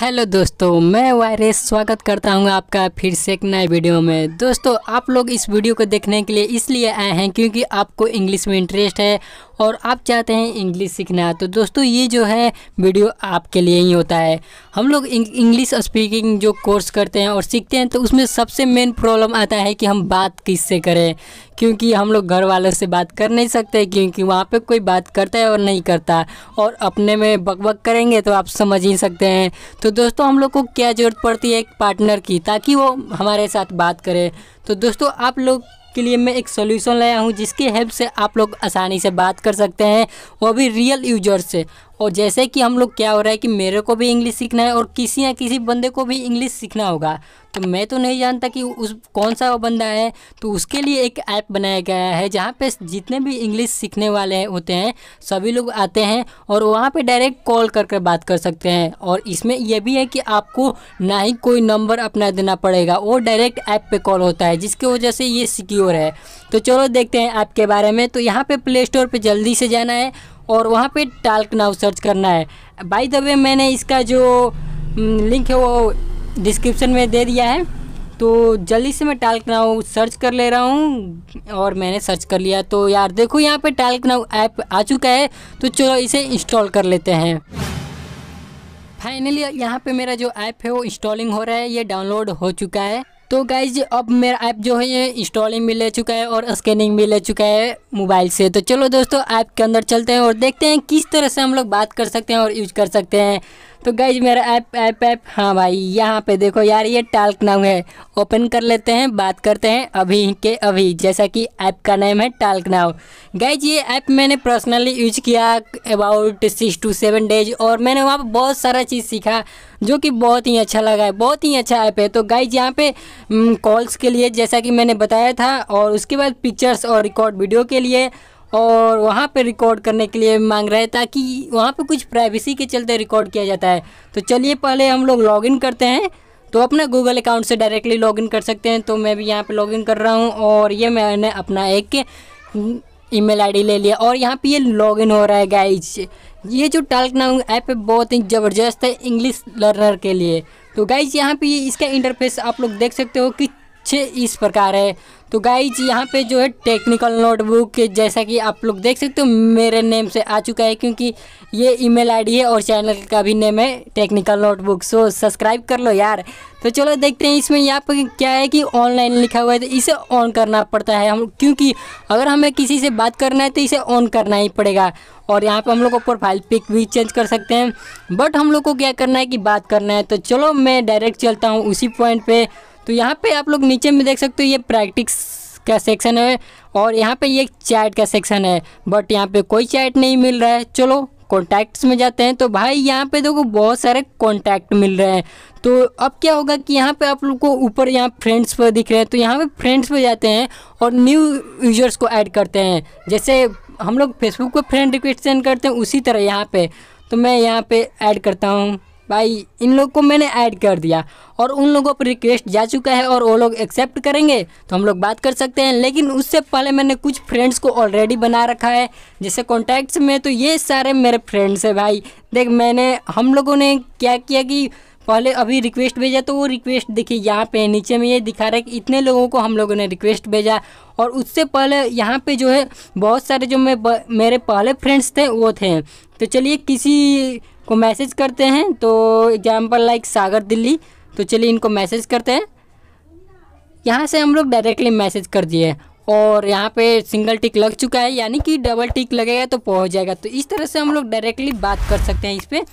hello दोस्तों मैं virus स्वागत करता हूं आपका फिर से एक नए वीडियो में दोस्तों आप लोग इस वीडियो को देखने के लिए इसलिए आए हैं क्योंकि आपको इंग्लिश में इंटरेस्ट है और आप चाहते हैं इंग्लिश सीखना तो दोस्तों ये जो है वीडियो आपके लिए ही होता है हम लोग इंग्लिश स्पीकिंग जो कोर्स करते हैं और सीखते हैं तो उसमें सबसे मेन प्रॉब्लम आता है कि हम बात किससे करें क्योंकि हम लोग घर वालों से बात कर नहीं सकते क्योंकि वहाँ पे कोई बात करता है और नहीं करता और अपने में बकबक करेंगे तो आप समझ ही सकते हैं तो दोस्तों हम लोग को क्या ज़रूरत पड़ती है एक पार्टनर की ताकि वो हमारे साथ बात करे तो दोस्तों आप लोग आपके लिए मैं एक सोल्यूशन लाया हूँ जिसकी हेल्प से आप लोग आसानी से बात कर सकते हैं वो भी रियल यूजर से और जैसे कि हम लोग क्या हो रहा है कि मेरे को भी इंग्लिश सीखना है और किसी या किसी बंदे को भी इंग्लिश सीखना होगा तो मैं तो नहीं जानता कि उस कौन सा वो बंदा है तो उसके लिए एक ऐप बनाया गया है जहाँ पे जितने भी इंग्लिश सीखने वाले होते हैं सभी लोग आते हैं और वहाँ पे डायरेक्ट कॉल कर कर बात कर सकते हैं और इसमें यह भी है कि आपको ना ही कोई नंबर अपना देना पड़ेगा वो डायरेक्ट ऐप पर कॉल होता है जिसकी वजह से ये सिक्योर है तो चलो देखते हैं ऐप के बारे में तो यहाँ पर प्ले स्टोर पर जल्दी से जाना है और वहाँ पे टाल्क नाव सर्च करना है बाई द वे मैंने इसका जो लिंक हम्म, है वो डिस्क्रिप्शन में दे दिया है तो जल्दी से मैं टाल्क नाव सर्च कर ले रहा हूँ और मैंने सर्च कर लिया तो यार देखो यहाँ पे टाल्क नाव ऐप आ चुका है तो चलो इसे इंस्टॉल कर लेते हैं फाइनली यहाँ पे मेरा जो ऐप है वो इंस्टॉलिंग हो रहा है ये डाउनलोड हो चुका है तो गाइज अब मेरा ऐप जो है ये इंस्टॉलिंग भी ले चुका है और स्कैनिंग भी ले चुका है मोबाइल से तो चलो दोस्तों ऐप के अंदर चलते हैं और देखते हैं किस तरह से हम लोग बात कर सकते हैं और यूज कर सकते हैं तो गाइज मेरा ऐप ऐप ऐप हाँ भाई यहाँ पे देखो यार ये टाल्क नाउ है ओपन कर लेते हैं बात करते हैं अभी के अभी जैसा कि ऐप का नेम है टाल्क नाउ गाइज ये ऐप मैंने पर्सनली यूज किया about six to seven days और मैंने वहाँ पर बहुत सारा चीज़ सीखा जो कि बहुत ही अच्छा लगा है बहुत ही अच्छा ऐप है तो गाइज यहाँ पे कॉल्स के लिए जैसा कि मैंने बताया था और उसके बाद पिक्चर्स और रिकॉर्ड वीडियो के लिए और वहाँ पे रिकॉर्ड करने के लिए मांग रहे ताकि वहाँ पे कुछ प्राइवेसी के चलते रिकॉर्ड किया जाता है तो चलिए पहले हम लोग लॉगिन करते हैं तो अपना गूगल अकाउंट से डायरेक्टली लॉगिन कर सकते हैं तो मैं भी यहाँ पे लॉगिन कर रहा हूँ और ये मैंने अपना एक ईमेल आईडी ले लिया और यहाँ पे ये लॉगिन हो रहा है गाइज ये जो टाल्क नाउ ऐप बहुत ही ज़बरदस्त है इंग्लिश लर्नर के लिए तो गाइज यहाँ पे इसका इंटरफेस आप लोग देख सकते हो कि अच्छे इस प्रकार है तो गाइज यहाँ पे जो है टेक्निकल नोटबुक जैसा कि आप लोग देख सकते हो मेरे नेम से आ चुका है क्योंकि ये ईमेल आईडी है और चैनल का भी नेम है टेक्निकल नोटबुक सो सब्सक्राइब कर लो यार तो चलो देखते हैं इसमें यहाँ पर क्या है कि ऑनलाइन लिखा हुआ है तो इसे ऑन करना पड़ता है हम क्योंकि अगर हमें किसी से बात करना है तो इसे ऑन करना ही पड़ेगा और यहाँ पर हम लोग को प्रोफाइल पिक भी चेंज कर सकते हैं बट हम लोग को क्या करना है कि बात करना है तो चलो मैं डायरेक्ट चलता हूँ उसी पॉइंट पर तो यहाँ पे आप लोग नीचे में देख सकते हो ये प्रैक्टिस का सेक्शन है और यहाँ पे ये चैट का सेक्शन है बट यहाँ पे कोई चैट नहीं मिल रहा है चलो कॉन्टैक्ट्स में जाते हैं तो भाई यहाँ पे देखो बहुत सारे कॉन्टैक्ट मिल रहे हैं तो अब क्या होगा कि यहाँ पे आप लोग को ऊपर यहाँ फ्रेंड्स पर दिख रहे हैं तो यहाँ पे फ्रेंड्स पर जाते हैं और न्यू यूजर्स को ऐड करते हैं जैसे हम लोग फेसबुक पर फ्रेंड रिक्वेस्ट सेंड करते हैं उसी तरह यहाँ पर तो मैं यहाँ पर ऐड करता हूँ भाई इन लोग को मैंने ऐड कर दिया और उन लोगों पर रिक्वेस्ट जा चुका है और वो लोग एक्सेप्ट करेंगे तो हम लोग बात कर सकते हैं लेकिन उससे पहले मैंने कुछ फ्रेंड्स को ऑलरेडी बना रखा है जैसे कॉन्टैक्ट्स में तो ये सारे मेरे फ्रेंड्स हैं भाई देख मैंने हम लोगों ने क्या किया कि पहले अभी रिक्वेस्ट भेजा तो वो रिक्वेस्ट देखिए यहाँ पे नीचे में ये दिखा रहा है कि इतने लोगों को हम लोगों ने रिक्वेस्ट भेजा और उससे पहले यहाँ पे जो है बहुत सारे जो मैं मेरे पहले फ्रेंड्स थे वो थे तो चलिए किसी को मैसेज करते हैं तो एग्जाम्पल लाइक सागर दिल्ली तो चलिए इनको मैसेज करते हैं यहाँ से हम लोग डायरेक्टली मैसेज कर दिए और यहाँ पे सिंगल टिक लग चुका है यानी कि डबल टिक लगेगा तो पहुँच जाएगा तो इस तरह से हम लोग डायरेक्टली बात कर सकते हैं इस पर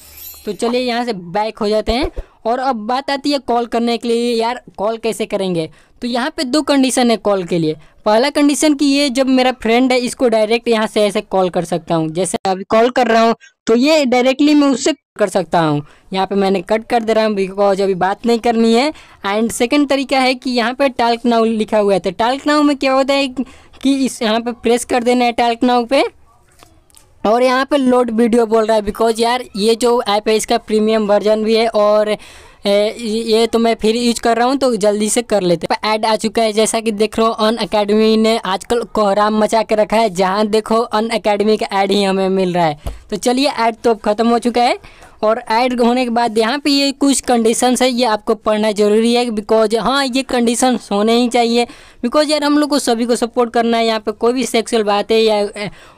तो चलिए यहाँ से बैक हो जाते हैं और अब बात आती है कॉल करने के लिए यार कॉल कैसे करेंगे तो यहाँ पे दो कंडीशन है कॉल के लिए पहला कंडीशन कि ये जब मेरा फ्रेंड है इसको डायरेक्ट यहाँ से ऐसे कॉल कर सकता हूँ जैसे अभी कॉल कर रहा हूँ तो ये डायरेक्टली मैं उससे कर सकता हूँ यहाँ पे मैंने कट कर दे रहा हूँ बिकॉज अभी बात नहीं करनी है एंड सेकंड तरीका है कि यहाँ पे टाल्क नाउ लिखा हुआ है तो टाल्क नाउ में क्या होता है कि इस यहाँ पे प्रेस कर देना है टाल्क नाउ पे और यहाँ पे लोड वीडियो बोल रहा है बिकॉज यार ये जो ऐप है इसका प्रीमियम वर्जन भी है और ये तो मैं फिर यूज कर रहा हूँ तो जल्दी से कर लेते हैं ऐड आ चुका है जैसा कि देख रहे हो अन अकेडमी ने आजकल कोहराम मचा के रखा है जहाँ देखो अन अकेडमी का ऐड ही हमें मिल रहा है तो चलिए ऐड तो खत्म हो चुका है और ऐड होने के बाद यहाँ पे ये कुछ कंडीशंस है ये आपको पढ़ना ज़रूरी है बिकॉज हाँ ये कंडीशंस होने ही चाहिए बिकॉज यार हम लोग को सभी को सपोर्ट करना है यहाँ पे कोई भी सेक्सुअल बातें या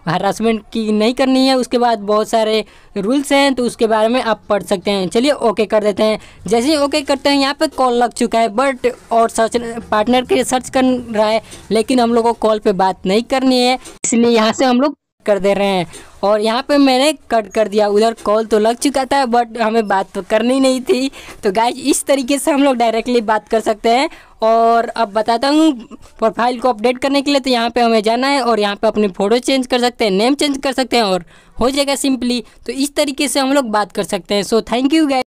हरासमेंट की नहीं करनी है उसके बाद बहुत सारे रूल्स हैं तो उसके बारे में आप पढ़ सकते हैं चलिए ओके कर देते हैं जैसे ही ओके करते हैं यहाँ पर कॉल लग चुका है बट और सर्च पार्टनर के सर्च कर रहा है लेकिन हम लोग को कॉल पर बात नहीं करनी है इसलिए यहाँ से हम लोग कर दे रहे हैं और यहाँ पे मैंने कट कर दिया उधर कॉल तो लग चुका था बट हमें बात तो करनी नहीं थी तो गाय इस तरीके से हम लोग डायरेक्टली बात कर सकते हैं और अब बताता हूँ प्रोफाइल को अपडेट करने के लिए तो यहाँ पे हमें जाना है और यहाँ पे अपनी फ़ोटो चेंज कर सकते हैं नेम चेंज कर सकते हैं और हो जाएगा सिंपली तो इस तरीके से हम लोग बात कर सकते हैं सो थैंक यू गाय